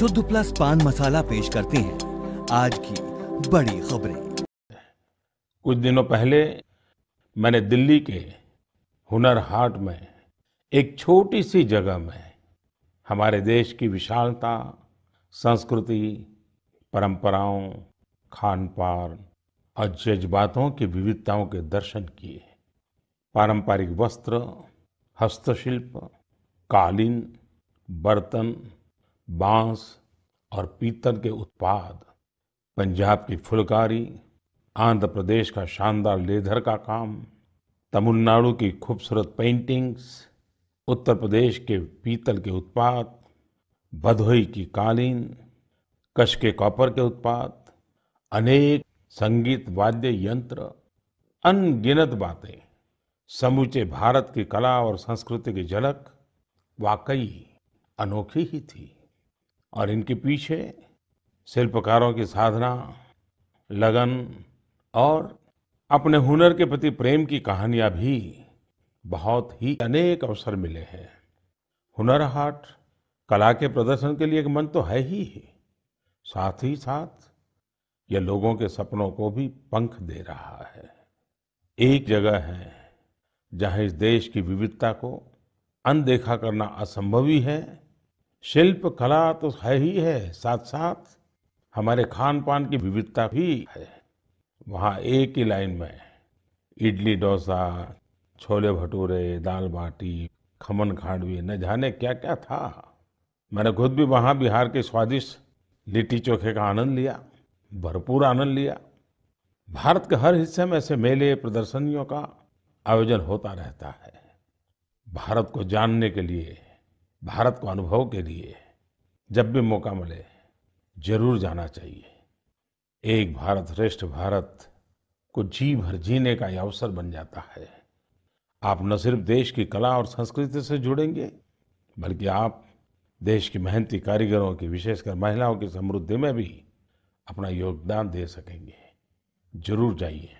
शुद्ध प्लस पान मसाला पेश करते हैं आज की बड़ी खबरें कुछ दिनों पहले मैंने दिल्ली के हुनर हाट में एक छोटी सी जगह में हमारे देश की विशालता संस्कृति परंपराओं खान पान और जज्बातों की विविधताओं के दर्शन किए पारंपरिक वस्त्र हस्तशिल्प कालीन बर्तन बांस और पीतल के उत्पाद पंजाब की फुलकारी आंध्र प्रदेश का शानदार लेदर का काम तमिलनाडु की खूबसूरत पेंटिंग्स उत्तर प्रदेश के पीतल के उत्पाद भदोही की कालीन कश के कॉपर के उत्पाद अनेक संगीत वाद्य यंत्र अनगिनत बातें समूचे भारत की कला और संस्कृति की झलक वाकई अनोखी ही थी और इनके पीछे शिल्पकारों की साधना लगन और अपने हुनर के प्रति प्रेम की कहानियां भी बहुत ही अनेक अवसर मिले हैं हुनर हाट कला के प्रदर्शन के लिए एक मन तो है ही साथ ही साथ यह लोगों के सपनों को भी पंख दे रहा है एक जगह है जहां इस देश की विविधता को अनदेखा करना असंभव ही है शिल्प कला तो है ही है साथ साथ हमारे खान पान की विविधता भी है वहाँ एक ही लाइन में इडली डोसा छोले भटूरे दाल बाटी खमन खांडवी न जाने क्या क्या था मैंने खुद भी वहाँ बिहार के स्वादिष्ट लिट्टी चोखे का आनंद लिया भरपूर आनंद लिया भारत के हर हिस्से में ऐसे मेले प्रदर्शनियों का आयोजन होता रहता है भारत को जानने के लिए भारत को अनुभव के लिए जब भी मौका मिले जरूर जाना चाहिए एक भारत श्रेष्ठ भारत को जी भर जीने का यह अवसर बन जाता है आप न सिर्फ देश की कला और संस्कृति से जुड़ेंगे बल्कि आप देश की मेहनती कारीगरों की विशेषकर महिलाओं की समृद्धि में भी अपना योगदान दे सकेंगे जरूर जाइए